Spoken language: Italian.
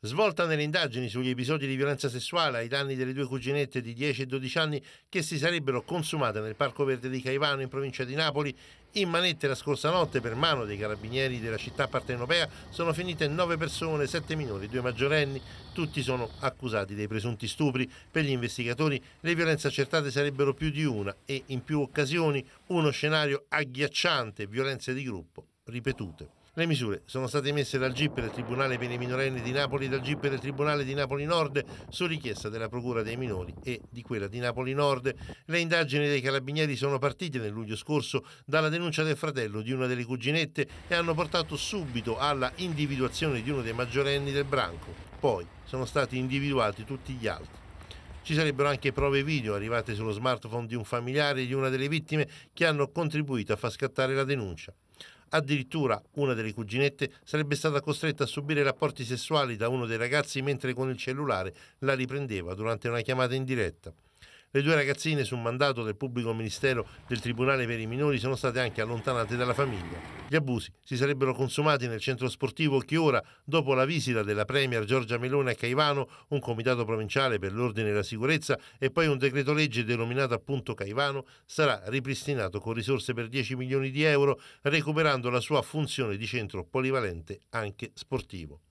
Svolta nelle indagini sugli episodi di violenza sessuale ai danni delle due cuginette di 10 e 12 anni che si sarebbero consumate nel Parco Verde di Caivano in provincia di Napoli, in manette la scorsa notte per mano dei carabinieri della città partenopea sono finite 9 persone, 7 minori, e 2 maggiorenni, tutti sono accusati dei presunti stupri. Per gli investigatori le violenze accertate sarebbero più di una e in più occasioni uno scenario agghiacciante, violenze di gruppo ripetute. Le misure sono state emesse dal GIP del Tribunale per i minorenni di Napoli e dal GIP del Tribunale di Napoli Nord su richiesta della Procura dei minori e di quella di Napoli Nord. Le indagini dei carabinieri sono partite nel luglio scorso dalla denuncia del fratello di una delle cuginette e hanno portato subito alla individuazione di uno dei maggiorenni del branco. Poi sono stati individuati tutti gli altri. Ci sarebbero anche prove video arrivate sullo smartphone di un familiare di una delle vittime che hanno contribuito a far scattare la denuncia. Addirittura una delle cuginette sarebbe stata costretta a subire rapporti sessuali da uno dei ragazzi mentre con il cellulare la riprendeva durante una chiamata in diretta. Le due ragazzine, su mandato del pubblico ministero del Tribunale per i minori, sono state anche allontanate dalla famiglia. Gli abusi si sarebbero consumati nel centro sportivo che ora, dopo la visita della Premier Giorgia Melone a Caivano, un comitato provinciale per l'ordine e la sicurezza e poi un decreto legge denominato appunto Caivano, sarà ripristinato con risorse per 10 milioni di euro, recuperando la sua funzione di centro polivalente anche sportivo.